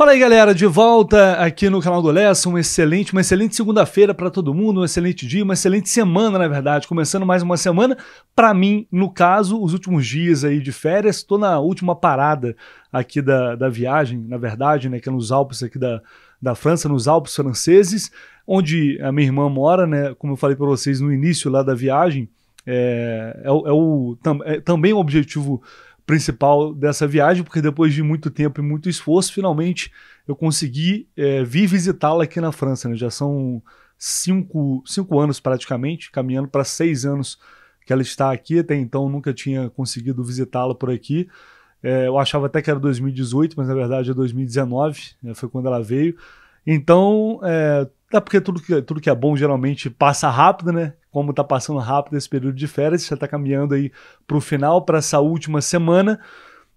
Fala aí, galera, de volta aqui no canal do Lessa, um excelente, uma excelente segunda-feira para todo mundo, um excelente dia, uma excelente semana, na verdade, começando mais uma semana. Para mim, no caso, os últimos dias aí de férias, estou na última parada aqui da, da viagem, na verdade, né, que é nos Alpes aqui da, da França, nos Alpes franceses, onde a minha irmã mora, né, como eu falei para vocês no início lá da viagem, é, é, é o, tam, é também o objetivo principal dessa viagem, porque depois de muito tempo e muito esforço, finalmente eu consegui é, vir visitá-la aqui na França. Né? Já são cinco, cinco anos praticamente, caminhando para seis anos que ela está aqui. Até então nunca tinha conseguido visitá-la por aqui. É, eu achava até que era 2018, mas na verdade é 2019, né? foi quando ela veio. Então, é, Tá porque tudo que, tudo que é bom geralmente passa rápido, né? Como tá passando rápido esse período de férias, já tá caminhando aí pro final, para essa última semana.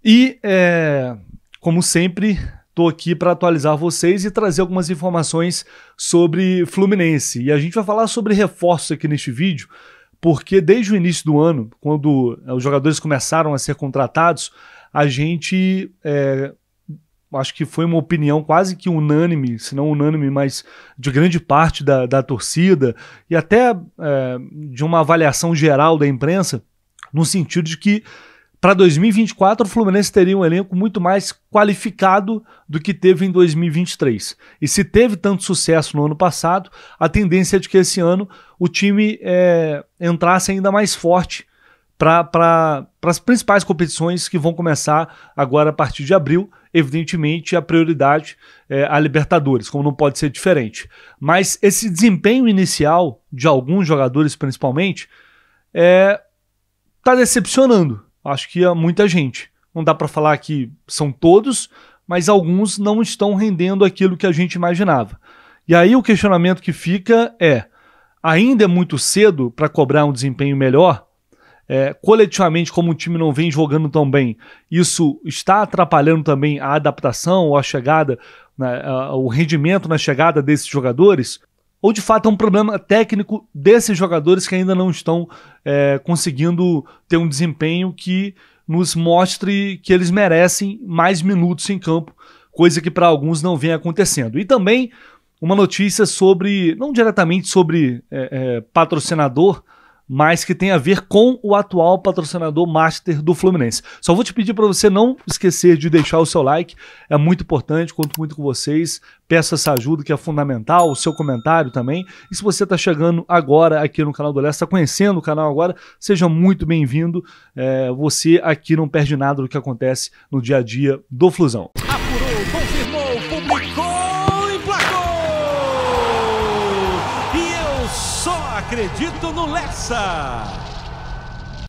E, é, como sempre, tô aqui para atualizar vocês e trazer algumas informações sobre Fluminense. E a gente vai falar sobre reforços aqui neste vídeo, porque desde o início do ano, quando os jogadores começaram a ser contratados, a gente é, acho que foi uma opinião quase que unânime, se não unânime, mas de grande parte da, da torcida, e até é, de uma avaliação geral da imprensa, no sentido de que para 2024 o Fluminense teria um elenco muito mais qualificado do que teve em 2023. E se teve tanto sucesso no ano passado, a tendência é de que esse ano o time é, entrasse ainda mais forte para as principais competições que vão começar agora a partir de abril. Evidentemente, a prioridade é a Libertadores, como não pode ser diferente. Mas esse desempenho inicial de alguns jogadores, principalmente, é, tá decepcionando. Acho que há muita gente. Não dá para falar que são todos, mas alguns não estão rendendo aquilo que a gente imaginava. E aí o questionamento que fica é: ainda é muito cedo para cobrar um desempenho melhor? é, coletivamente, como o time não vem jogando tão bem, isso está atrapalhando também a adaptação ou a chegada, né, o rendimento na chegada desses jogadores? Ou de fato é um problema técnico desses jogadores que ainda não estão é, conseguindo ter um desempenho que nos mostre que eles merecem mais minutos em campo, coisa que para alguns não vem acontecendo. E também uma notícia sobre, não diretamente sobre é, é patrocinador, mas que tem a ver com o atual patrocinador master do Fluminense. Só vou te pedir para você não esquecer de deixar o seu like, é muito importante, conto muito com vocês. Peço essa ajuda que é fundamental, o seu comentário também. E se você está chegando agora aqui no canal do Leste, está conhecendo o canal agora, seja muito bem-vindo. É, você aqui não perde nada do que acontece no dia a dia do Flusão. Acredito no Lessa!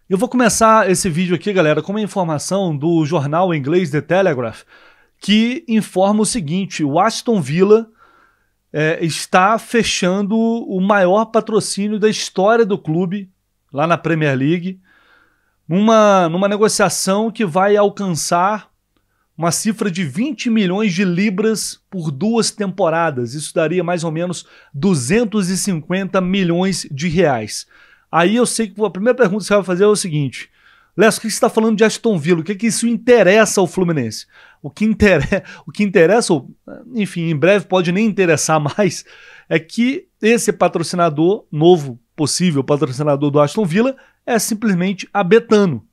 Eu vou começar esse vídeo aqui, galera, com uma informação do jornal inglês The Telegraph, que informa o seguinte, o Aston Villa é, está fechando o maior patrocínio da história do clube, lá na Premier League, numa, numa negociação que vai alcançar uma cifra de 20 milhões de libras por duas temporadas. Isso daria mais ou menos 250 milhões de reais. Aí eu sei que a primeira pergunta que você vai fazer é o seguinte: Léo, o que você está falando de Aston Villa? O que, é que isso interessa ao Fluminense? O que, interessa, o que interessa, enfim, em breve pode nem interessar mais, é que esse patrocinador, novo possível patrocinador do Aston Villa, é simplesmente a Betano.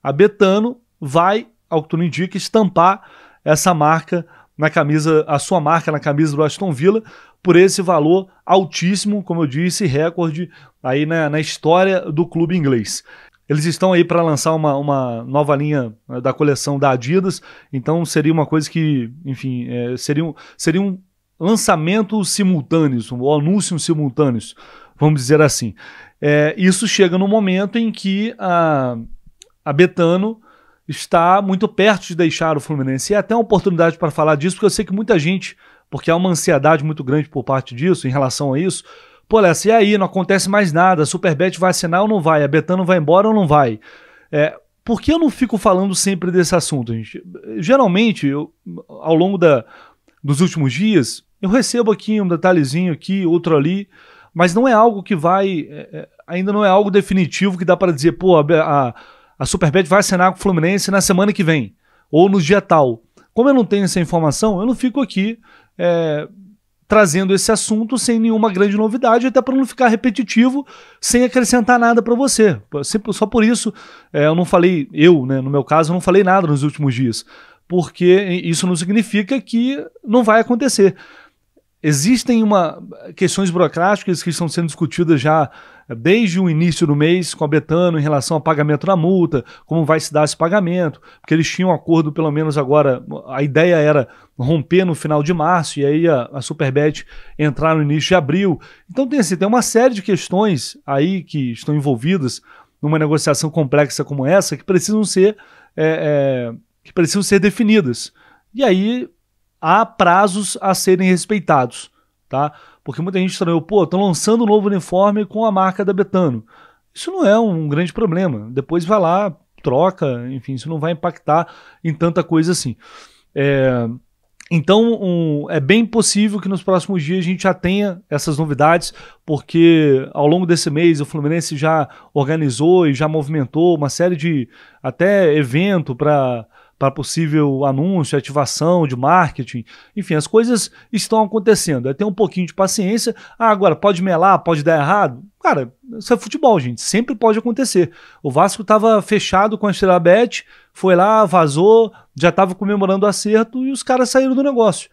A Betano vai ao que tudo indica, estampar essa marca na camisa, a sua marca na camisa do Aston Villa, por esse valor altíssimo, como eu disse, recorde aí na, na história do clube inglês. Eles estão aí para lançar uma, uma nova linha eh, da coleção da Adidas, então seria uma coisa que, enfim, é, seria, um, seria um lançamento simultâneo, um anúncio simultâneo, vamos dizer assim. É, isso chega no momento em que a, a Betano está muito perto de deixar o Fluminense. E é até uma oportunidade para falar disso, porque eu sei que muita gente, porque há uma ansiedade muito grande por parte disso, em relação a isso. Pô, Lessa, e aí? Não acontece mais nada. A Superbet vai assinar ou não vai? A Betano vai embora ou não vai? É, por que eu não fico falando sempre desse assunto, gente? Geralmente, eu, ao longo da, dos últimos dias, eu recebo aqui um detalhezinho aqui, outro ali, mas não é algo que vai... É, é ainda não é algo definitivo que dá para dizer, pô, a, a a Superbet vai assinar com o Fluminense na semana que vem, ou no dia tal. Como eu não tenho essa informação, eu não fico aqui é, trazendo esse assunto sem nenhuma grande novidade, até para não ficar repetitivo, sem acrescentar nada para você. Só por isso é, eu não falei, eu, né, no meu caso, eu não falei nada nos últimos dias, porque isso não significa que não vai acontecer. Existem uma, questões burocráticas que estão sendo discutidas já eh, desde o início do mês com a Betano em relação ao pagamento da multa, como vai se dar esse pagamento, porque eles tinham um acordo, pelo menos agora, a ideia era romper no final de março e aí a, a Superbet entrar no início de abril. Então tem, assim, tem uma série de questões aí que estão envolvidas numa negociação complexa como essa que precisam ser, é, é, que precisam ser definidas. E aí há prazos a serem respeitados, tá? Porque muita gente estranhou, pô, estão lançando um novo uniforme com a marca da Betano. Isso não é um grande problema. Depois vai lá, troca, enfim, isso não vai impactar em tanta coisa assim. É, então, um, é bem possível que nos próximos dias a gente já tenha essas novidades, porque ao longo desse mês o Fluminense já organizou e já movimentou uma série de até evento para para possível anúncio, ativação de marketing. Enfim, as coisas estão acontecendo. É ter um pouquinho de paciência. Ah, agora pode melar, pode dar errado. Cara, isso é futebol, gente. Sempre pode acontecer. O Vasco estava fechado com a Estrela Bet, foi lá, vazou, já estava comemorando o acerto e os caras saíram do negócio.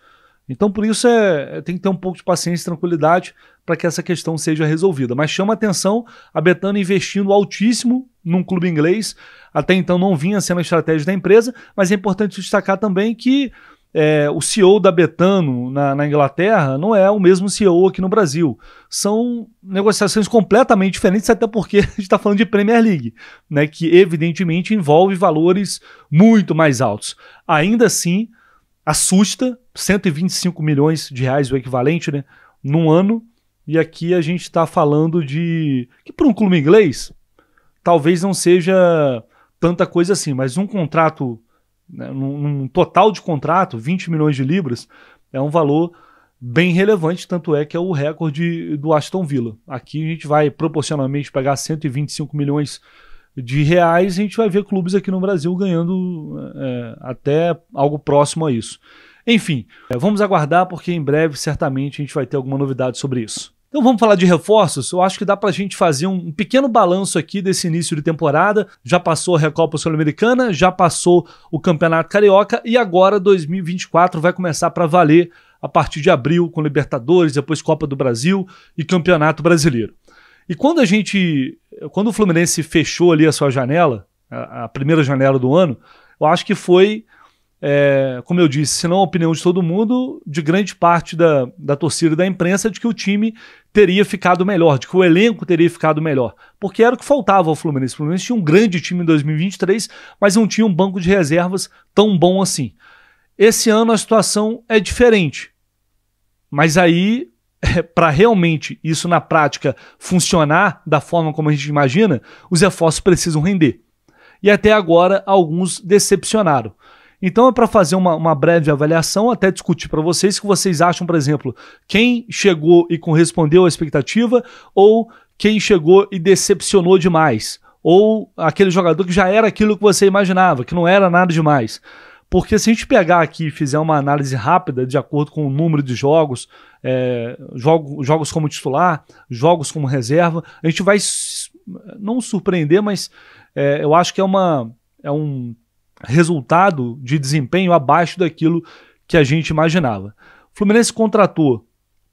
Então, por isso, é, é, tem que ter um pouco de paciência e tranquilidade para que essa questão seja resolvida. Mas chama atenção a Betano investindo altíssimo num clube inglês. Até então não vinha sendo a estratégia da empresa, mas é importante destacar também que é, o CEO da Betano na, na, Inglaterra não é o mesmo CEO aqui no Brasil. São negociações completamente diferentes, até porque a gente está falando de Premier League, né, que evidentemente envolve valores muito mais altos. Ainda assim, assusta, 125 milhões de reais o equivalente, né, num ano, e aqui a gente está falando de que para um clube inglês talvez não seja tanta coisa assim, mas um contrato, né, um total de contrato, 20 milhões de libras, é um valor bem relevante, tanto é que é o recorde do Aston Villa. Aqui a gente vai proporcionalmente pagar 125 milhões de de reais, a gente vai ver clubes aqui no Brasil ganhando é, até algo próximo a isso. Enfim, é, vamos aguardar porque em breve certamente a gente vai ter alguma novidade sobre isso. Então vamos falar de reforços? Eu acho que dá para a gente fazer um pequeno balanço aqui desse início de temporada. Já passou a Recopa Sul-Americana, já passou o Campeonato Carioca e agora 2024 vai começar para valer a partir de abril com Libertadores, depois Copa do Brasil e Campeonato Brasileiro. E quando a gente quando o Fluminense fechou ali a sua janela, a, a primeira janela do ano, eu acho que foi, é, como eu disse, se não a opinião de todo mundo, de grande parte da, da torcida e da imprensa, de que o time teria ficado melhor, de que o elenco teria ficado melhor. Porque era o que faltava ao Fluminense. O Fluminense tinha um grande time em 2023, mas não tinha um banco de reservas tão bom assim. Esse ano a situação é diferente. Mas aí é, para realmente isso na prática funcionar da forma como a gente imagina, os esforços precisam render. E até agora, alguns decepcionaram. Então, é para fazer uma, uma, breve avaliação, até discutir para vocês que vocês acham, por exemplo, quem chegou e correspondeu à expectativa ou quem chegou e decepcionou demais. Ou aquele jogador que já era aquilo que você imaginava, que não era nada demais. Porque se a gente pegar aqui e fizer uma análise rápida de acordo com o número de jogos, é, jogo, jogos como titular, jogos como reserva, a gente vai não surpreender, mas é, eu acho que é, uma, é um resultado de desempenho abaixo daquilo que a gente imaginava. O Fluminense contratou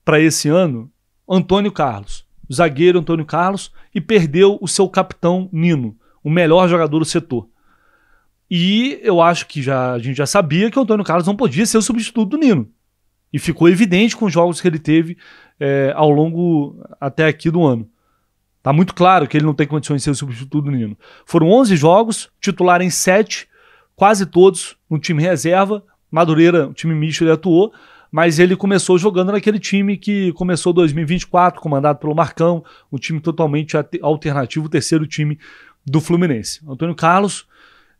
para esse ano Antônio Carlos, zagueiro Antônio Carlos, e perdeu o seu capitão Nino, o melhor jogador do setor. E eu acho que já, a gente já sabia que o Antônio Carlos não podia ser o substituto do Nino. E ficou evidente com os jogos que ele teve é, ao longo até aqui do ano. Tá muito claro que ele não tem condições de ser o substituto do Nino. Foram 11 jogos, titular em 7, quase todos no time reserva. Madureira, o time misto, ele atuou, mas ele começou jogando naquele time que começou 2024, comandado pelo Marcão, um time totalmente alternativo, o terceiro time do Fluminense. Antônio Carlos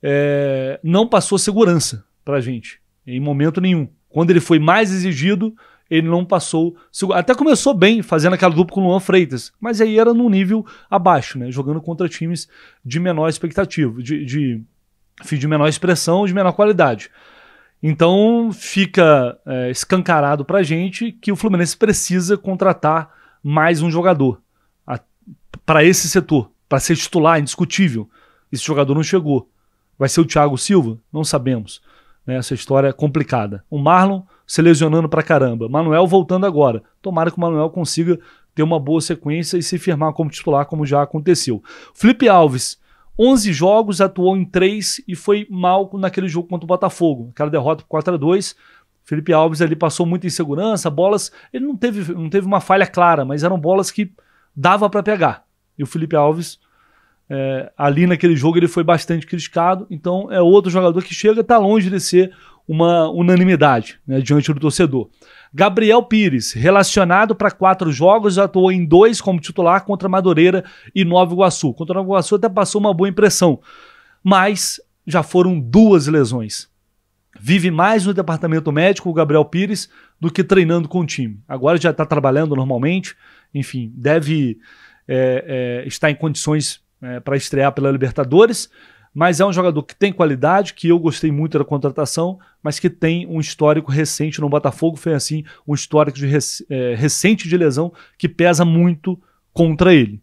é, não passou segurança para a gente, em momento nenhum. Quando ele foi mais exigido, ele não passou. Até começou bem fazendo aquela dupla com o Luan Freitas, mas aí era num nível abaixo, né? Jogando contra times de menor expectativa, de, de, de menor expressão, de menor qualidade. Então fica é, escancarado pra gente que o Fluminense precisa contratar mais um jogador para esse setor, para ser titular, indiscutível. Esse jogador não chegou. Vai ser o Thiago Silva? Não sabemos. Né? Essa história é complicada. O Marlon se lesionando pra caramba. Manuel voltando agora. Tomara que o Manuel consiga ter uma boa sequência e se firmar como titular, como já aconteceu. Felipe Alves, 11 jogos, atuou em 3 e foi mal naquele jogo contra o Botafogo. Aquela derrota por 4 a 2 Felipe Alves ali passou muita insegurança, bolas. Ele não teve, não teve uma falha clara, mas eram bolas que dava para pegar. E o Felipe Alves é, ali naquele jogo ele foi bastante criticado, então é outro jogador que chega, está longe de ser uma unanimidade né, diante do torcedor. Gabriel Pires, relacionado para quatro jogos, atuou em dois como titular contra Madureira e Nova Iguaçu. Contra Nova Iguaçu até passou uma boa impressão, mas já foram duas lesões. Vive mais no departamento médico o Gabriel Pires do que treinando com o time. Agora já está trabalhando normalmente, enfim, deve é, é, estar em condições é, para estrear pela Libertadores, mas é um jogador que tem qualidade, que eu gostei muito da contratação, mas que tem um histórico recente no Botafogo, foi assim, um histórico de rec é, recente de lesão que pesa muito contra ele.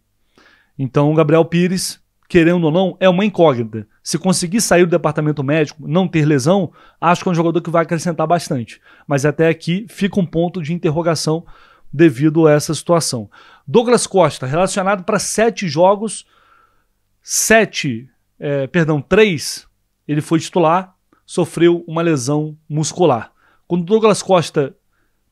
Então, o Gabriel Pires, querendo ou não, é uma incógnita. Se conseguir sair do departamento médico, não ter lesão, acho que é um jogador que vai acrescentar bastante. Mas até aqui fica um ponto de interrogação devido a essa situação. Douglas Costa, relacionado para sete jogos, sete, é, perdão, três, ele foi titular, sofreu uma lesão muscular. Quando o Douglas Costa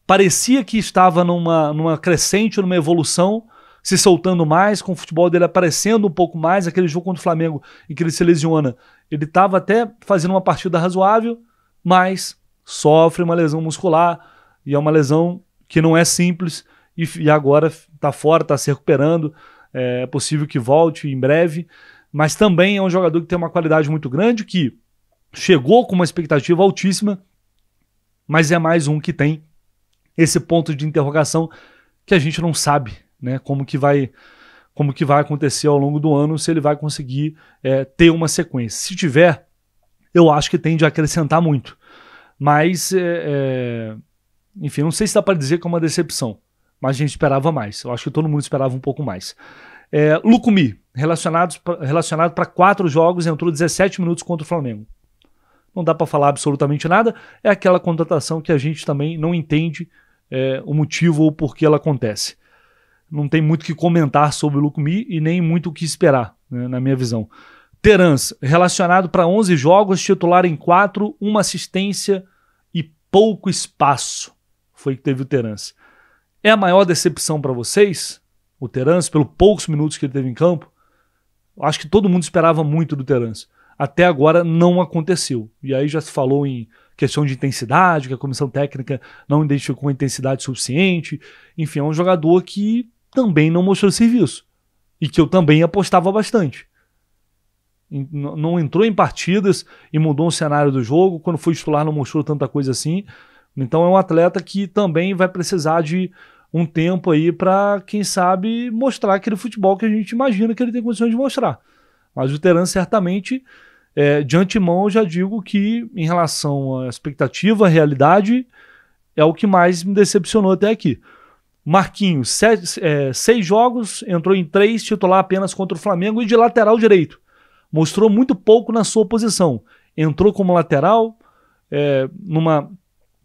parecia que estava numa, numa crescente, numa evolução, se soltando mais, com o futebol dele aparecendo um pouco mais, aquele jogo contra o Flamengo em que ele se lesiona, ele estava até fazendo uma partida razoável, mas sofre uma lesão muscular e é uma lesão que não é simples e, e agora está fora, está se recuperando é possível que volte em breve, mas também é um jogador que tem uma qualidade muito grande, que chegou com uma expectativa altíssima, mas é mais um que tem esse ponto de interrogação que a gente não sabe, né? Como que vai como que vai acontecer ao longo do ano, se ele vai conseguir é, ter uma sequência. Se tiver, eu acho que tende a acrescentar muito. Mas, é, é, enfim, não sei se dá para dizer que é uma decepção mas a gente esperava mais. Eu acho que todo mundo esperava um pouco mais. É, Lucumi, relacionado para quatro jogos, entrou 17 minutos contra o Flamengo. Não dá para falar absolutamente nada. É aquela contratação que a gente também não entende é, o motivo ou por que ela acontece. Não tem muito o que comentar sobre o Lucumi e nem muito o que esperar, né, na minha visão. Terans, relacionado para 11 jogos, titular em 4, uma assistência e pouco espaço. Foi que teve o Terans é a maior decepção para vocês, o Terence, pelo poucos minutos que ele teve em campo? Acho que todo mundo esperava muito do Terence. Até agora não aconteceu. E aí já se falou em questão de intensidade, que a comissão técnica não identificou intensidade suficiente. Enfim, é um jogador que também não mostrou serviço. E que eu também apostava bastante não entrou em partidas e mudou o cenário do jogo. Quando foi titular, não mostrou tanta coisa assim. Então é um atleta que também vai precisar de um tempo aí para, quem sabe, mostrar aquele futebol que a gente imagina que ele tem condições de mostrar. Mas o Teran certamente, é, de antemão, eu já digo que, em relação à expectativa, à realidade, é o que mais me decepcionou até aqui. Marquinhos, sete, é, seis jogos, entrou em três, titular apenas contra o Flamengo e de lateral direito. Mostrou muito pouco na sua posição. Entrou como lateral, é, numa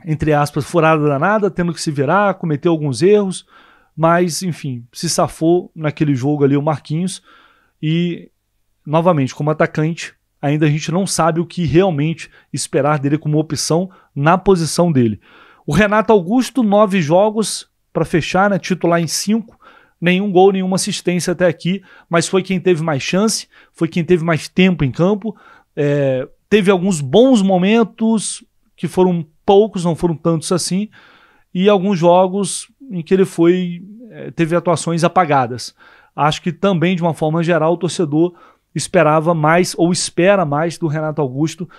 entre aspas, furada danada, tendo que se virar, cometeu alguns erros, mas enfim, se safou naquele jogo ali o Marquinhos e novamente como atacante, ainda a gente não sabe o que realmente esperar dele como opção na posição dele. O Renato Augusto, nove jogos para fechar, né, titular em cinco, nenhum gol, nenhuma assistência até aqui, mas foi quem teve mais chance, foi quem teve mais tempo em campo, é, teve alguns bons momentos que foram poucos, não foram tantos assim, e alguns jogos em que ele foi é, teve atuações apagadas. Acho que também, de uma forma geral, o torcedor esperava mais ou espera mais do Renato Augusto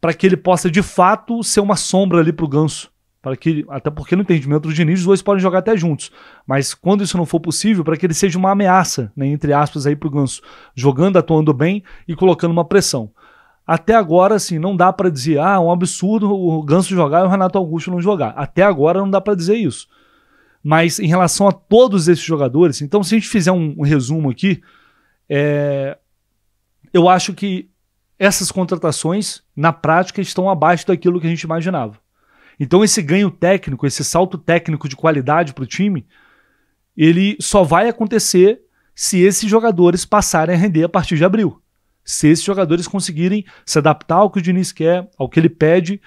para que ele possa de fato ser uma sombra ali para o Ganso. Para que, até porque no entendimento do Diniz, os dois podem jogar até juntos. Mas quando isso não for possível, para que ele seja uma ameaça, né, entre aspas, aí para o Ganso, jogando, atuando bem e colocando uma pressão até agora, assim, não dá para dizer, ah, é um absurdo o Ganso jogar e o Renato Augusto não jogar. Até agora não dá para dizer isso. Mas em relação a todos esses jogadores, então se a gente fizer um, um resumo aqui, é, eu acho que essas contratações, na prática, estão abaixo daquilo que a gente imaginava. Então esse ganho técnico, esse salto técnico de qualidade para o time, ele só vai acontecer se esses jogadores passarem a render a partir de abril se esses jogadores conseguirem se adaptar ao que o Diniz quer, ao que ele pede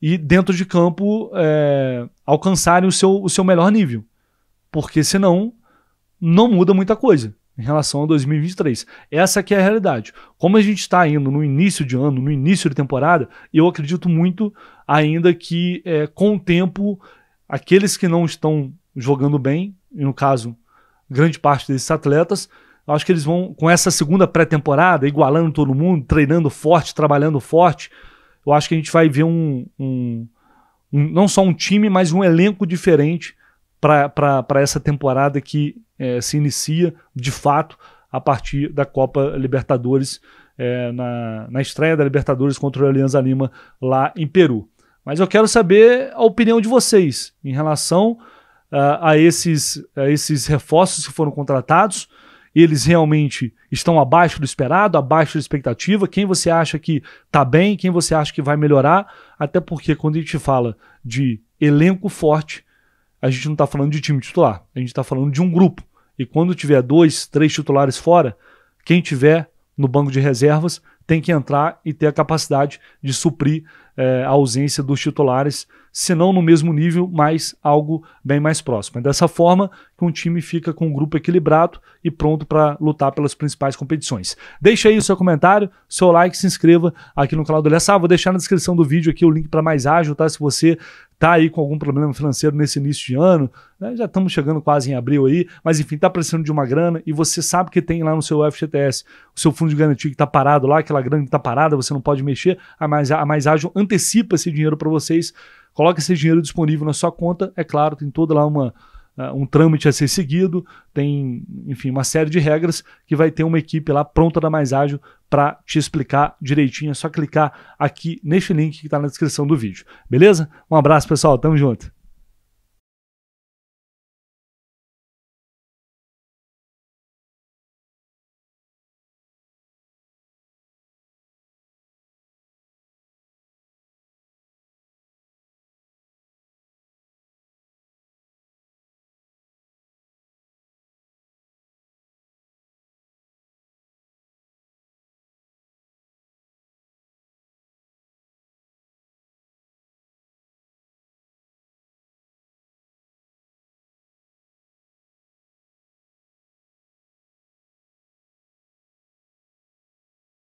e dentro de campo é, alcançarem o seu, o seu melhor nível. Porque senão não muda muita coisa em relação a 2023. Essa que é a realidade. Como a gente está indo no início de ano, no início de temporada, eu acredito muito ainda que é, com o tempo aqueles que não estão jogando bem, no caso grande parte desses atletas, Acho que eles vão, com essa segunda pré-temporada, igualando todo mundo, treinando forte, trabalhando forte, eu acho que a gente vai ver um, um, um não só um time, mas um elenco diferente para essa temporada que é, se inicia, de fato, a partir da Copa Libertadores, é, na, na estreia da Libertadores contra o Alianza Lima lá em Peru. Mas eu quero saber a opinião de vocês em relação uh, a, esses, a esses reforços que foram contratados eles realmente estão abaixo do esperado, abaixo da expectativa, quem você acha que está bem, quem você acha que vai melhorar, até porque quando a gente fala de elenco forte, a gente não está falando de time titular, a gente está falando de um grupo. E quando tiver dois, três titulares fora, quem tiver no banco de reservas tem que entrar e ter a capacidade de suprir é, a ausência dos titulares se não no mesmo nível, mas algo bem mais próximo. É dessa forma que um time fica com um grupo equilibrado e pronto para lutar pelas principais competições. Deixa aí o seu comentário, seu like, se inscreva aqui no canal do Lessa. Ah, vou deixar na descrição do vídeo aqui o link para mais ágil, tá? Se você tá aí com algum problema financeiro nesse início de ano, né? já estamos chegando quase em abril aí, mas enfim, tá precisando de uma grana e você sabe que tem lá no seu FGTS, o seu fundo de garantia que tá parado lá, aquela grana que tá parada, você não pode mexer, a mais, a mais ágil antecipa esse dinheiro para vocês Coloca esse dinheiro disponível na sua conta. É claro, tem toda lá uma, uh, um trâmite a ser seguido, tem, enfim, uma série de regras que vai ter uma equipe lá pronta da Mais Ágil para te explicar direitinho. É só clicar aqui neste link que está na descrição do vídeo. Beleza? Um abraço, pessoal. Tamo junto.